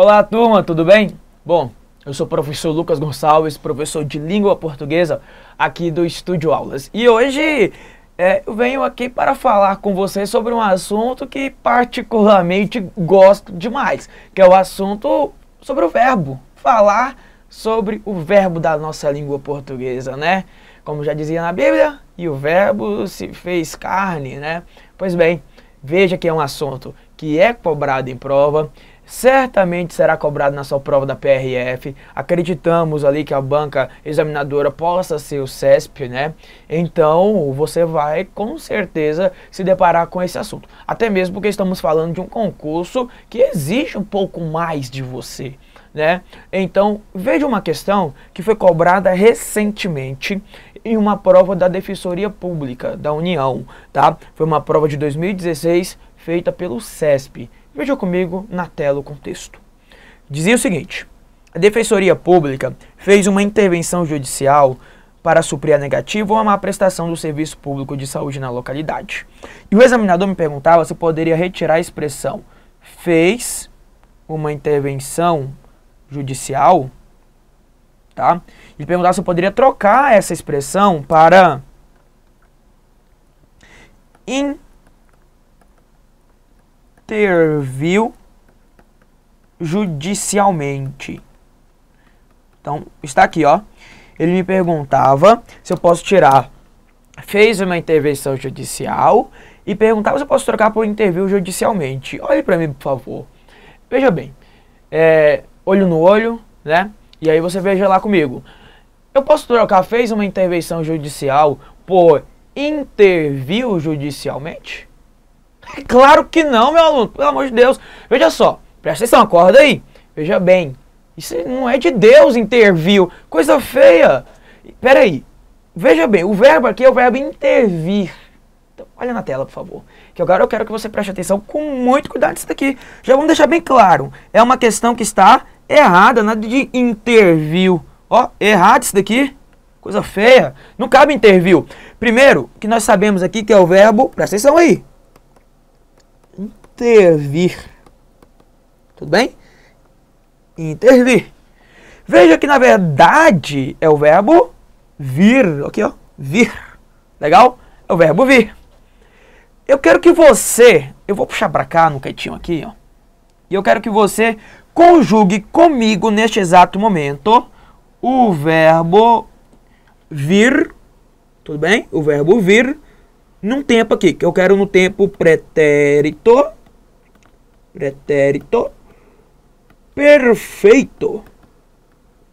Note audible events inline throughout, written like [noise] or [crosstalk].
Olá, turma, tudo bem? Bom, eu sou o professor Lucas Gonçalves, professor de língua portuguesa aqui do Estúdio Aulas. E hoje é, eu venho aqui para falar com vocês sobre um assunto que particularmente gosto demais, que é o assunto sobre o verbo, falar sobre o verbo da nossa língua portuguesa, né? Como já dizia na Bíblia, e o verbo se fez carne, né? Pois bem, veja que é um assunto que é cobrado em prova, certamente será cobrado na sua prova da PRF. Acreditamos ali que a banca examinadora possa ser o CESP, né? Então você vai com certeza se deparar com esse assunto. Até mesmo porque estamos falando de um concurso que exige um pouco mais de você. Né? Então, veja uma questão que foi cobrada recentemente em uma prova da Defensoria Pública da União, tá? Foi uma prova de 2016 feita pelo CESP. Veja comigo na tela o contexto. Dizia o seguinte: a Defensoria Pública fez uma intervenção judicial para suprir a negativa ou a má prestação do serviço público de saúde na localidade. E o examinador me perguntava se poderia retirar a expressão fez uma intervenção judicial, tá? Ele perguntava se eu poderia trocar essa expressão para in interviu judicialmente. Então, está aqui, ó. Ele me perguntava se eu posso tirar. Fez uma intervenção judicial e perguntava se eu posso trocar por interviu judicialmente. Olhe para mim, por favor. Veja bem. É, olho no olho, né? E aí você veja lá comigo. Eu posso trocar fez uma intervenção judicial por interviu judicialmente? Claro que não, meu aluno, pelo amor de Deus. Veja só, presta atenção, acorda aí. Veja bem, isso não é de Deus intervir, coisa feia. Pera aí, veja bem, o verbo aqui é o verbo intervir. Então, olha na tela, por favor. Que agora eu quero que você preste atenção com muito cuidado nisso daqui. Já vamos deixar bem claro, é uma questão que está errada, nada de interviu. Ó, errado isso daqui, coisa feia. Não cabe interviu. Primeiro, que nós sabemos aqui que é o verbo, presta atenção aí, intervir. Tudo bem? Intervir. Veja que na verdade é o verbo vir, aqui ó, vir. Legal? É o verbo vir. Eu quero que você, eu vou puxar para cá no cantinho aqui, ó. E eu quero que você conjugue comigo neste exato momento o verbo vir, tudo bem? O verbo vir num tempo aqui, que eu quero no tempo pretérito pretérito perfeito.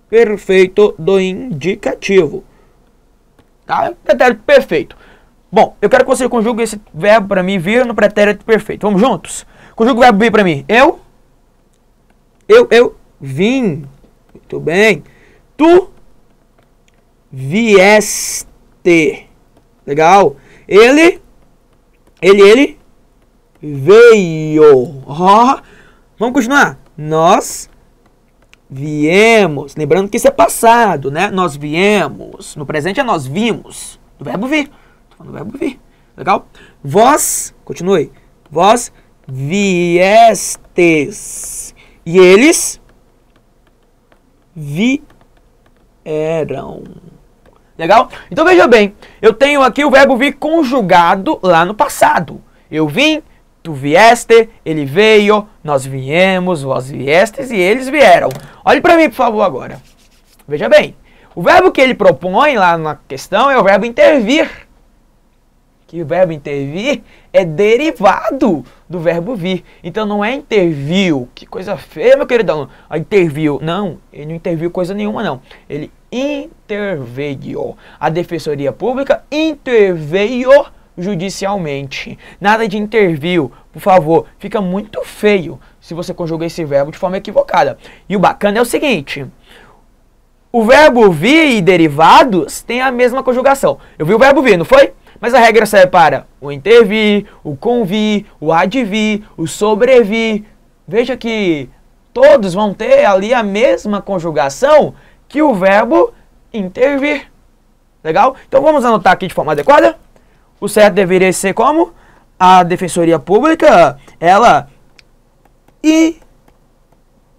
Perfeito do indicativo. Tá? Pretérito perfeito. Bom, eu quero que você conjugue esse verbo para mim vir no pretérito perfeito. Vamos juntos? Conjuga o verbo vir para mim. Eu. Eu, eu vim. Muito bem. Tu vieste. Legal. Ele. Ele, ele veio. Ó, vamos continuar. Nós viemos. Lembrando que isso é passado, né? Nós viemos. No presente é nós vimos. Do verbo vir. do verbo vir. Legal? Vós, continue. Vós viestes. E eles vieram. Legal? Então veja bem, eu tenho aqui o verbo vir conjugado lá no passado. Eu vim, Tu vieste, ele veio, nós viemos, vós viestes e eles vieram. Olhe para mim, por favor, agora. Veja bem, o verbo que ele propõe lá na questão é o verbo intervir. Que o verbo intervir é derivado do verbo vir. Então não é interviu. Que coisa feia, meu querido a ah, Interviu. Não, ele não interviu coisa nenhuma, não. Ele interveio. A Defensoria Pública interveio judicialmente. Nada de interviu, por favor. Fica muito feio se você conjugar esse verbo de forma equivocada. E o bacana é o seguinte: o verbo vir e derivados tem a mesma conjugação. Eu vi o verbo vir, não foi? Mas a regra serve para o intervir, o convir, o advir, o sobrevir. Veja que todos vão ter ali a mesma conjugação que o verbo intervir. Legal? Então vamos anotar aqui de forma adequada? O certo deveria ser como? A Defensoria Pública, ela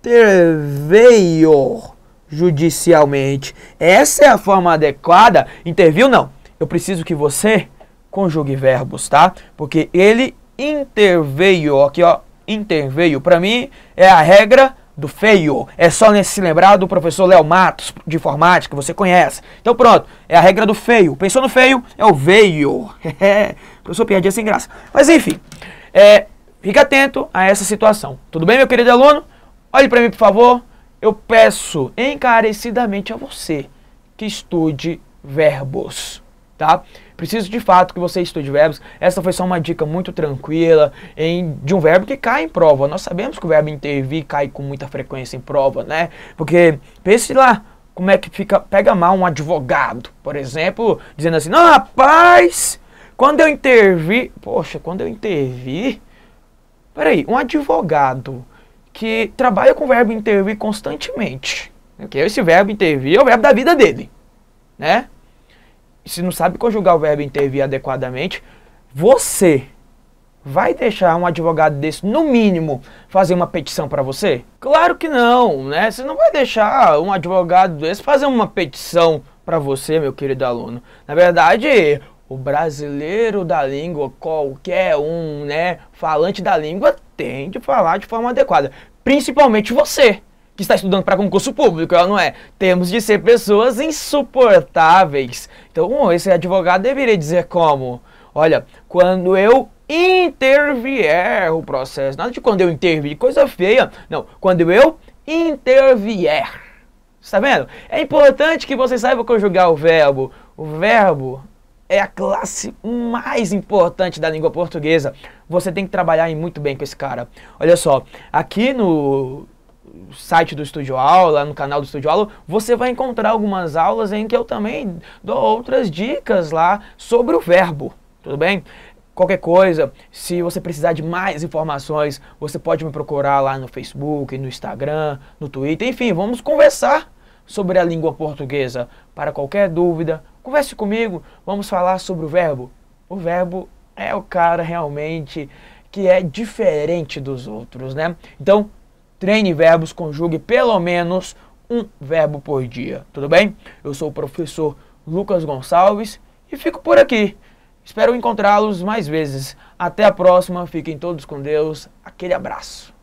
interveio judicialmente. Essa é a forma adequada. Interviu não. Eu preciso que você conjugue verbos, tá? Porque ele interveio, aqui ó, interveio para mim é a regra do feio. É só se lembrar do professor Léo Matos, de informática, que você conhece. Então pronto, é a regra do feio. Pensou no feio, é o veio. [laughs] professor piadinha é sem graça. Mas enfim, é, fique atento a essa situação. Tudo bem, meu querido aluno? Olhe para mim, por favor. Eu peço encarecidamente a você que estude verbos tá? Preciso de fato que você estude verbos. Essa foi só uma dica muito tranquila em, de um verbo que cai em prova. Nós sabemos que o verbo intervir cai com muita frequência em prova, né? Porque pense lá como é que fica, pega mal um advogado, por exemplo, dizendo assim: "Não, rapaz, quando eu intervi, poxa, quando eu intervi, peraí, um advogado que trabalha com o verbo intervir constantemente, que okay? esse verbo intervir é o verbo da vida dele, né? se não sabe conjugar o verbo intervir adequadamente, você vai deixar um advogado desse, no mínimo, fazer uma petição para você? Claro que não, né? Você não vai deixar um advogado desse fazer uma petição para você, meu querido aluno. Na verdade, o brasileiro da língua, qualquer um, né, falante da língua, tem de falar de forma adequada, principalmente você que está estudando para concurso público, ela não é. Temos de ser pessoas insuportáveis. Então, oh, esse advogado deveria dizer como? Olha, quando eu intervier o processo, nada de quando eu intervir, coisa feia. Não, quando eu intervier. Está vendo? É importante que você saiba conjugar o verbo. O verbo é a classe mais importante da língua portuguesa. Você tem que trabalhar muito bem com esse cara. Olha só, aqui no site do Estúdio Aula, no canal do Estúdio Aula, você vai encontrar algumas aulas em que eu também dou outras dicas lá sobre o verbo, tudo bem? Qualquer coisa, se você precisar de mais informações, você pode me procurar lá no Facebook, no Instagram, no Twitter, enfim, vamos conversar sobre a língua portuguesa. Para qualquer dúvida, converse comigo, vamos falar sobre o verbo. O verbo é o cara realmente que é diferente dos outros, né? Então, Treine verbos, conjugue pelo menos um verbo por dia, tudo bem? Eu sou o professor Lucas Gonçalves e fico por aqui. Espero encontrá-los mais vezes. Até a próxima, fiquem todos com Deus. Aquele abraço.